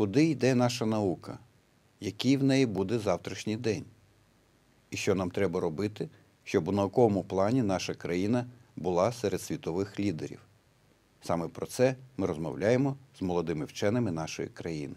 куди йде наша наука, який в неї буде завтрашній день, і що нам треба робити, щоб у науковому плані наша країна була серед світових лідерів. Саме про це ми розмовляємо з молодими вченими нашої країни.